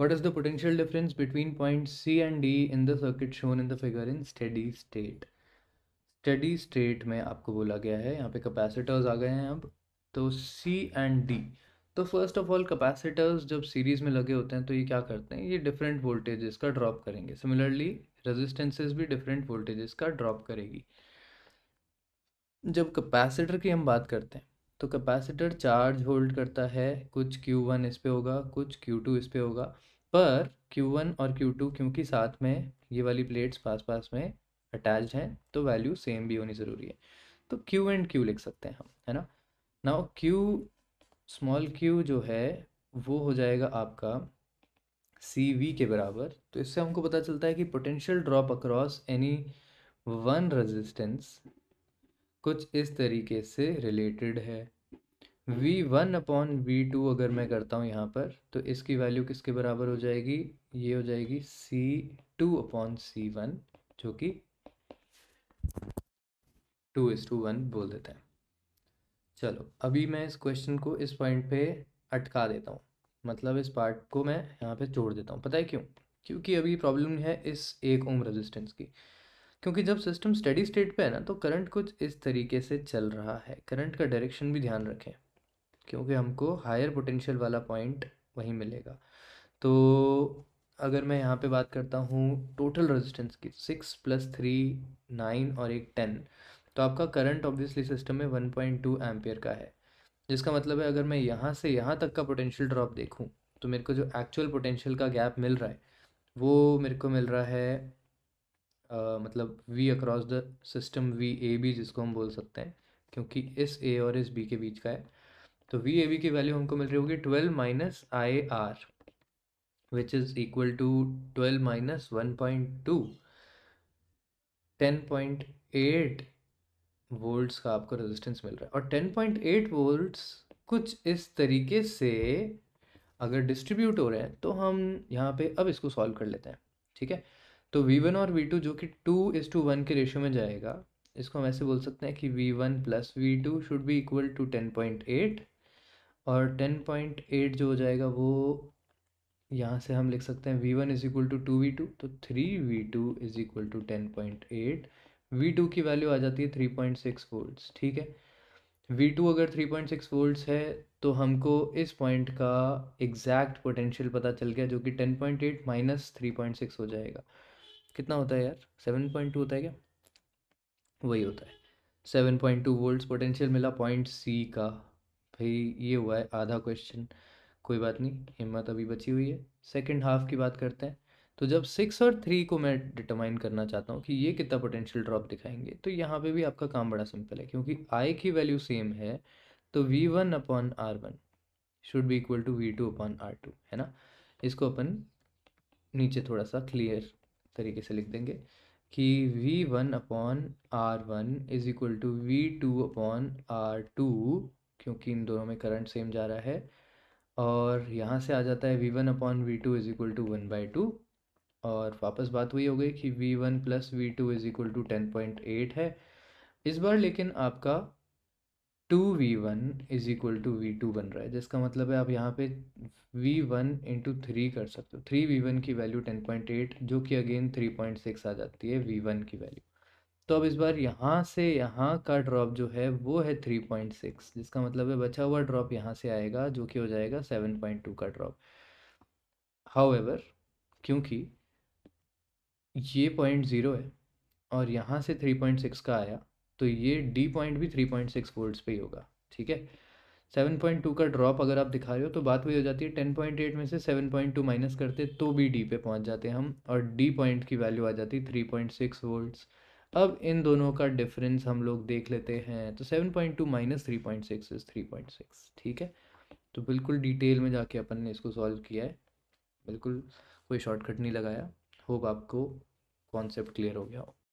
what is the potential difference between point C and D in the circuit shown in the figure in steady state steady state में आपको बोला गया है यहाँ पे capacitors आ गए हैं अब तो सी एंड डी तो फर्स्ट ऑफ ऑल कैपेसिटर्स जब सीरीज में लगे होते हैं तो ये क्या करते हैं ये डिफरेंट वोल्टेजेस का ड्रॉप करेंगे सिमिलरली रेजिस्टेंसेस भी डिफरेंट वोल्टेजेस का ड्रॉप करेगी जब कैपेसिटर की हम बात करते हैं तो कैपेसिटर चार्ज होल्ड करता है कुछ क्यू वन इस पर होगा कुछ क्यू टू इस पर होगा पर क्यू वन और क्यू टू क्योंकि साथ में ये वाली प्लेट्स पास पास में अटैच हैं तो वैल्यू सेम भी होनी ज़रूरी है तो क्यू एंड क्यू लिख सकते हैं हम है ना ना क्यू स्मॉल क्यू जो है वो हो जाएगा आपका सी वी के बराबर तो इससे हमको पता चलता है कि potential drop across any one resistance कुछ इस तरीके से रिलेटेड है V one upon V two अगर मैं करता हूँ यहाँ पर तो इसकी वैल्यू किसके बराबर हो जाएगी ये हो जाएगी C two upon C one जो कि टू इज टू वन बोल देते हैं चलो अभी मैं इस क्वेश्चन को इस पॉइंट पे अटका देता हूँ मतलब इस पार्ट को मैं यहाँ पे छोड़ देता हूँ पता है क्यों क्योंकि अभी प्रॉब्लम है इस एक ओम रेजिस्टेंस की क्योंकि जब सिस्टम स्टडी स्टेट पे है ना तो करंट कुछ इस तरीके से चल रहा है करंट का डायरेक्शन भी ध्यान रखें क्योंकि हमको हायर पोटेंशियल वाला पॉइंट वहीं मिलेगा तो अगर मैं यहाँ पे बात करता हूँ टोटल रेजिस्टेंस की सिक्स प्लस थ्री नाइन और एक टेन तो आपका करंट ऑब्वियसली सिस्टम में वन पॉइंट टू एम्पियर का है जिसका मतलब है अगर मैं यहाँ से यहाँ तक का पोटेंशियल ड्रॉप देखूँ तो मेरे को जो एक्चुअल पोटेंशियल का गैप मिल रहा है वो मेरे को मिल रहा है आ, मतलब V across the system V A B जिसको हम बोल सकते हैं क्योंकि इस ए और इस बी के बीच का है तो वी ए बी की वैल्यू हमको मिल रही होगी twelve minus I R which is equal to twelve minus one point two ten point eight volts का आपको रेजिस्टेंस मिल रहा है और टेन पॉइंट एट वोल्ट्स कुछ इस तरीके से अगर डिस्ट्रीब्यूट हो रहे हैं तो हम यहाँ पे अब इसको सॉल्व कर लेते हैं ठीक है तो वी वन और वी टू जो कि टू इज़ टू वन के रेशियो में जाएगा इसको हम ऐसे बोल सकते हैं कि V one plus V two should be equal to ten point eight और टेन पॉइंट एट जो हो जाएगा वो यहाँ से हम लिख सकते हैं V one is equal to two V two तो three V two is equal to ten point eight V two की वैल्यू आ जाती है थ्री पॉइंट सिक्स वोल्ट्स ठीक है वी टू अगर थ्री पॉइंट सिक्स वोल्ट्स है तो हमको इस पॉइंट का एग्जैक्ट पोटेंशियल पता चल गया जो कि ten point eight minus three point six हो जाएगा कितना होता है यार सेवन पॉइंट टू होता है क्या वही होता है seven point two volts potential मिला पॉइंट सी का भाई ये हुआ है आधा क्वेश्चन कोई बात नहीं हिम्मत अभी बची हुई है सेकेंड हाफ की बात करते हैं तो जब सिक्स और थ्री को मैं डिटरमाइन करना चाहता हूँ कि ये कितना पोटेंशियल ड्रॉप दिखाएंगे तो यहाँ पे भी आपका काम बड़ा सिंपल है क्योंकि आई की वैल्यू सेम है तो V one upon R one should be equal to V two upon R two है ना इसको अपन नीचे थोड़ा सा क्लियर तरीके से लिख देंगे कि V one upon R one is equal to V two upon R two क्योंकि इन दोनों में करंट सेम जा रहा है और यहाँ से आ जाता है V one upon V two is equal to one by two और वापस बात हुई हो गई कि V one plus V two is equal to ten point eight है इस बार लेकिन आपका two V one is equal to V two बन रहा है जिसका मतलब है आप यहाँ पे वी वन इंटू थ्री कर सकते हो थ्री वी वन की वैल्यू टेन पॉइंट एट जो कि अगेन थ्री पॉइंट सिक्स आ जाती है वी वन की वैल्यू तो अब इस बार यहाँ से यहाँ का ड्रॉप जो है वो है थ्री पॉइंट सिक्स जिसका मतलब है बचा हुआ ड्रॉप यहाँ से आएगा जो कि हो जाएगा सेवन पॉइंट टू का ड्रॉप एवर क्योंकि ये पॉइंट ज़ीरो है और यहाँ से थ्री पॉइंट सिक्स का आया तो ये डी पॉइंट भी थ्री पॉइंट सिक्स वोल्ट्स पे ही होगा ठीक है सेवन पॉइंट टू का ड्रॉप अगर आप दिखा रहे हो तो बात वही हो जाती है टेन पॉइंट एट में से सेवन पॉइंट टू माइनस करते तो भी डी पे पहुँच जाते हम और डी पॉइंट की वैल्यू आ जाती थ्री पॉइंट सिक्स वोल्ट्स अब इन दोनों का डिफरेंस हम लोग देख लेते हैं तो seven point two minus three point six is three point six ठीक है तो बिल्कुल डिटेल में जाके अपन ने इसको सॉल्व किया है बिल्कुल कोई शॉर्टकट नहीं लगाया होप आपको कॉन्सेप्ट क्लियर हो गया हो